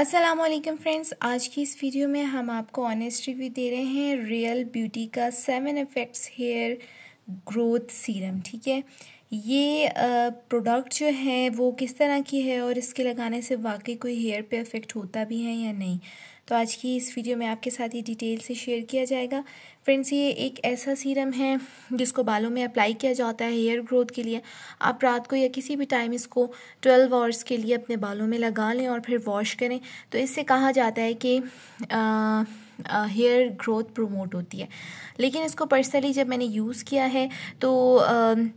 अस्सलाम वालेकुम फ्रेंड्स आज की इस वीडियो में हम आपको ऑनेस्ट रिव्यू दे रहे हैं रियल ब्यूटी का seven effects hair growth serum ठीक है ये प्रोडक्ट जो है वो किस तरह की है और इसके लगाने से वाकई कोई हेयर पे इफ़ेक्ट होता भी है या नहीं तो आज की इस वीडियो में आपके साथ ये डिटेल से शेयर किया जाएगा फ्रेंड्स ये एक ऐसा सीरम है जिसको बालों में अप्लाई किया जाता है हेयर ग्रोथ के लिए आप रात को या किसी भी टाइम इसको 12 आवर्स के लिए अपने बालों में लगा लें और फिर वॉश करें तो इससे कहा जाता है कि आ, हेयर ग्रोथ प्रोमोट होती है लेकिन इसको पर्सनली जब मैंने यूज़ किया है तो uh,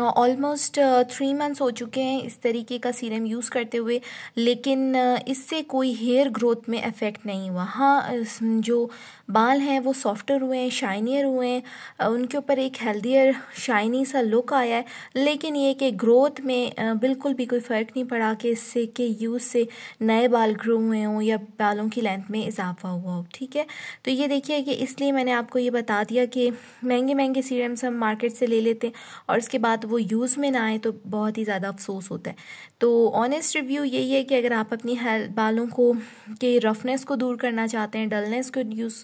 ऑलमोस्ट थ्री मंथ्स हो चुके हैं इस तरीके का सीरम यूज़ करते हुए लेकिन uh, इससे कोई हेयर ग्रोथ में इफ़ेक्ट नहीं हुआ हाँ जो बाल हैं वो सॉफ्टर हुए हैं शाइनियर हुए हैं uh, उनके ऊपर एक हेल्दियर शाइनी सा लुक आया है लेकिन ये कि ग्रोथ में uh, बिल्कुल भी कोई फ़र्क नहीं पड़ा कि इससे के यूज़ से नए बाल ग्रो हुए हों या बालों की लेंथ में इजाफा हुआ हो ठीक है तो ये देखिए कि इसलिए मैंने आपको ये बता दिया कि महंगे महंगे सीरम्स हम मार्केट से ले लेते हैं और उसके बाद बाद वो यूज़ में ना आए तो बहुत ही ज़्यादा अफसोस होता है तो ऑनेस्ट रिव्यू यही है कि अगर आप अपनी बालों को के रफनेस को दूर करना चाहते हैं डलनेस को यूज़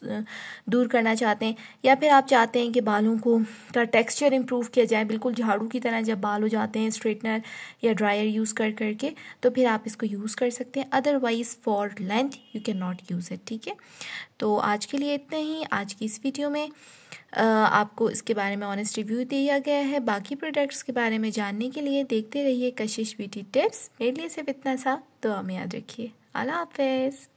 दूर करना चाहते हैं या फिर आप चाहते हैं कि बालों को का टेक्स्चर इम्प्रूव किया जाए बिल्कुल झाड़ू की तरह जब बाल हो जाते हैं स्ट्रेटनर या ड्रायर यूज़ कर करके तो फिर आप इसको यूज़ कर सकते हैं otherwise for length you can not use it ठीक है तो आज के लिए इतना ही आज की इस वीडियो में आपको इसके बारे में ऑनेस्ट रिव्यू दिया गया है बाकी प्रोडक्ट प्रोडक्ट्स के बारे में जानने के लिए देखते रहिए कशिश ब्यूटी टिप्स मेरे लिए सिर्फ इतना सा दुआ में याद रखिए अल्लाह हाफिज़